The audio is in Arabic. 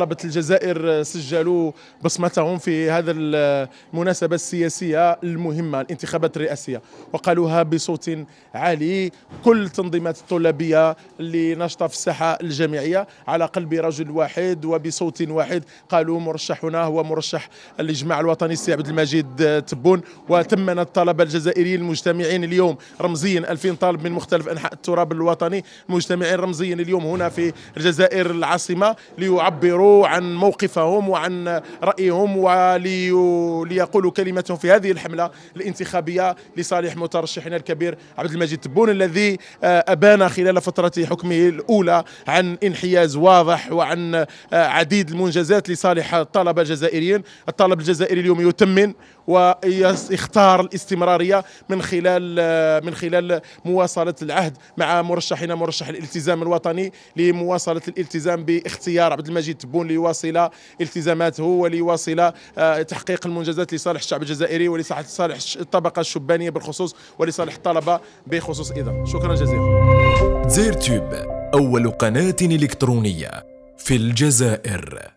طلبة الجزائر سجلوا بصمتهم في هذا المناسبة السياسية المهمة الانتخابات الرئاسية وقالوها بصوت عالي كل التنظيمات الطلابية اللي نشطة في الساحة الجامعية على قلب رجل واحد وبصوت واحد قالوا مرشحنا هو مرشح الإجماع الوطني السي عبد المجيد تبون وتمنا الطلبة الجزائريين المجتمعين اليوم رمزيا 2000 طالب من مختلف أنحاء التراب الوطني مجتمعين رمزيا اليوم هنا في الجزائر العاصمة ليعبروا يعبروا عن موقفهم وعن رأيهم وليقولوا كلمتهم في هذه الحملة الانتخابية لصالح مترشحنا الكبير عبد المجيد تبون الذي آه، أبان خلال فترة حكمه الأولى عن انحياز واضح وعن آه، عديد المنجزات لصالح الطلبة الجزائريين الطالب الجزائري اليوم يتمن ويختار الاستمرارية من خلال آه، من خلال مواصلة العهد مع مرشحنا مرشح الالتزام الوطني لمواصلة الالتزام باختيار عبد المجيد تبون محب ليواصل التزاماته وليواصل آه، تحقيق المنجزات لصالح الشعب الجزائري ولصالح الطبقة الشبانية بالخصوص ولصالح الطلبة بخصوص إذا شكرا جزيلا زير تيوب أول قناة إلكترونية في الجزائر